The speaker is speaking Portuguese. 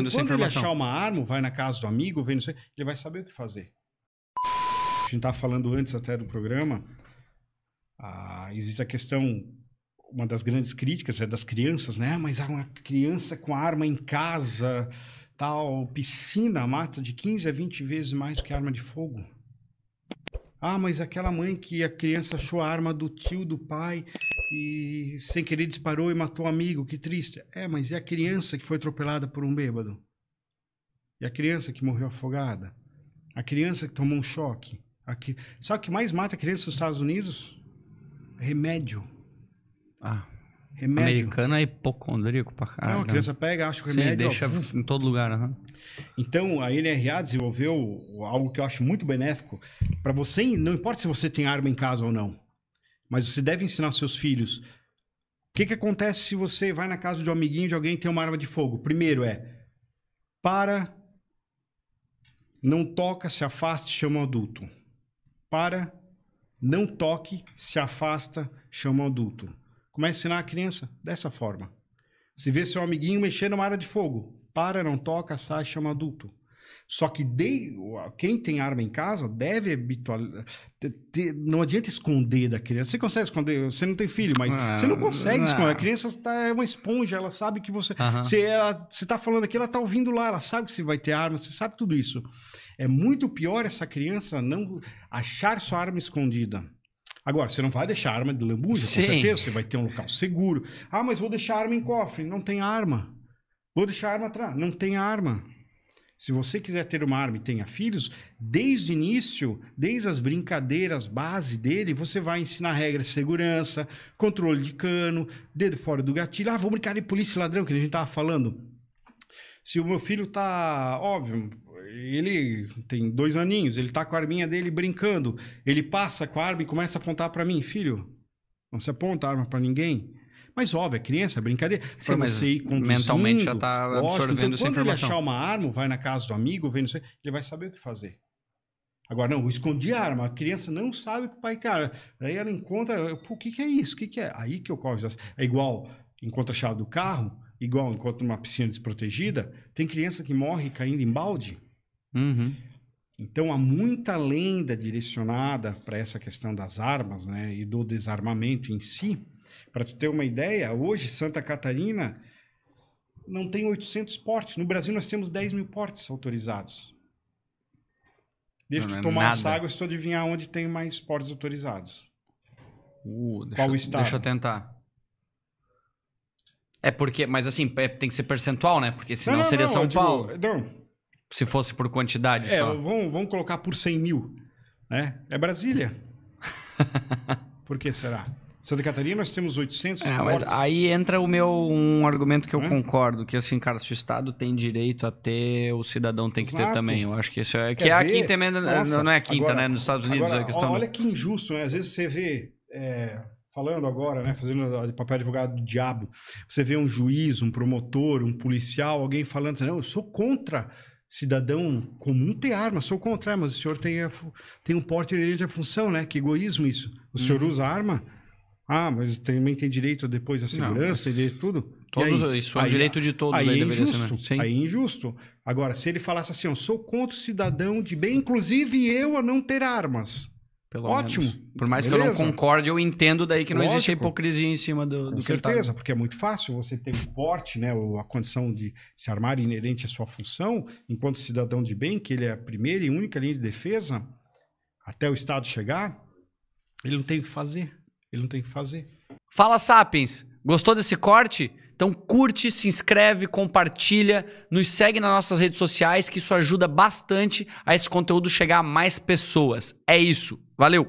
Então, quando ele achar uma arma, vai na casa do amigo, vem, não sei, ele vai saber o que fazer. A gente estava falando antes até do programa, ah, existe a questão, uma das grandes críticas é das crianças, né? Ah, mas há uma criança com arma em casa, tal, piscina, mata de 15 a 20 vezes mais do que arma de fogo. Ah, mas aquela mãe que a criança achou a arma do tio do pai e sem querer disparou e matou um amigo, que triste. É, mas e a criança que foi atropelada por um bêbado? E a criança que morreu afogada? A criança que tomou um choque? Aqui. Sabe o que mais mata a criança nos Estados Unidos? Remédio. Ah. Remédio. Americano é hipocondríaco pra caralho. Não, a criança pega, acha o remédio. Sim, deixa ó, em todo lugar. Uhum. Então, a NRA desenvolveu algo que eu acho muito benéfico. para você, não importa se você tem arma em casa ou não, mas você deve ensinar seus filhos. O que, que acontece se você vai na casa de um amiguinho de alguém e tem uma arma de fogo? Primeiro é, para, não toca, se afaste, chama o adulto. Para, não toque, se afasta, chama o adulto Começa a ensinar a criança dessa forma. Se vê seu amiguinho mexendo numa área de fogo, para, não toca, sai, chama adulto. Só que de, quem tem arma em casa deve habitual. Não adianta esconder da criança. Você consegue esconder, você não tem filho, mas ah, você não consegue esconder. A criança tá, é uma esponja, ela sabe que você. Uh -huh. Se ela, você tá falando aqui, ela está ouvindo lá, ela sabe que você vai ter arma, você sabe tudo isso. É muito pior essa criança não achar sua arma escondida. Agora, você não vai deixar arma de lambuja, Sim. com certeza. Você vai ter um local seguro. Ah, mas vou deixar arma em cofre. Não tem arma. Vou deixar arma atrás. Não tem arma. Se você quiser ter uma arma e tenha filhos, desde o início, desde as brincadeiras base dele, você vai ensinar regras de segurança, controle de cano, dedo fora do gatilho. Ah, vou brincar de polícia ladrão, que a gente estava falando. Se o meu filho tá, óbvio, ele tem dois aninhos, ele tá com a arminha dele brincando. Ele passa com a arma e começa a apontar para mim, filho. Não se aponta a arma para ninguém. Mas óbvio, é criança, é brincadeira. Sim, pra você ir conduzindo. Mentalmente já tá absorvendo lógico. então, quando essa quando informação. ele achar uma arma, vai na casa do amigo, vem, não sei, ele vai saber o que fazer. Agora, não, escondi a arma. A criança não sabe que o pai arma. Aí ela encontra, pô, o que, que é isso? O que, que é? Aí que ocorre. É igual, encontra a chave do carro, igual encontra uma piscina desprotegida. Tem criança que morre caindo em balde. Uhum. Então há muita lenda direcionada para essa questão das armas, né, e do desarmamento em si. Para tu ter uma ideia, hoje Santa Catarina não tem 800 portes. No Brasil nós temos 10 mil portes autorizados. Deixa eu é tomar nada. essa água, estou adivinhar onde tem mais portes autorizados. Uh, Qual eu, estado? Deixa eu tentar. É porque, mas assim, é, tem que ser percentual, né? Porque senão não, não, seria São Paulo. Digo, não, se fosse por quantidade é, só. Vamos, vamos colocar por 100 mil. Né? É Brasília. por que será? Santa Catarina nós temos 800 é, aí entra o meu um argumento que eu é? concordo que assim cara se o estado tem direito a ter o cidadão tem Exato. que ter também eu acho que isso é que é a quinta emenda né? Nossa, não é a quinta agora, né nos Estados Unidos agora, é a questão olha que injusto né? às vezes você vê é, falando agora né fazendo de papel advogado do diabo você vê um juiz um promotor um policial alguém falando assim, não eu sou contra cidadão comum ter arma sou contra mas O senhor tem, a, tem um porte inerente à função, né? Que egoísmo isso. O senhor uhum. usa arma? Ah, mas também tem direito depois à segurança Não, e de tudo? Todos, e aí, isso é um direito de todos. Aí, aí né? é injusto. Ser, né? Aí é injusto. Agora, se ele falasse assim, eu sou contra o cidadão de bem, inclusive eu, a não ter armas pelo Ótimo. menos. Por mais Beleza. que eu não concorde, eu entendo daí que não Lógico. existe hipocrisia em cima do, Com tá certeza, porque é muito fácil você ter o porte, né, a condição de se armar inerente à sua função, enquanto cidadão de bem, que ele é a primeira e única linha de defesa, até o Estado chegar, ele não tem o que fazer. Ele não tem o que fazer. Fala, Sapiens! Gostou desse corte? Então curte, se inscreve, compartilha, nos segue nas nossas redes sociais, que isso ajuda bastante a esse conteúdo chegar a mais pessoas. É isso. Valeu!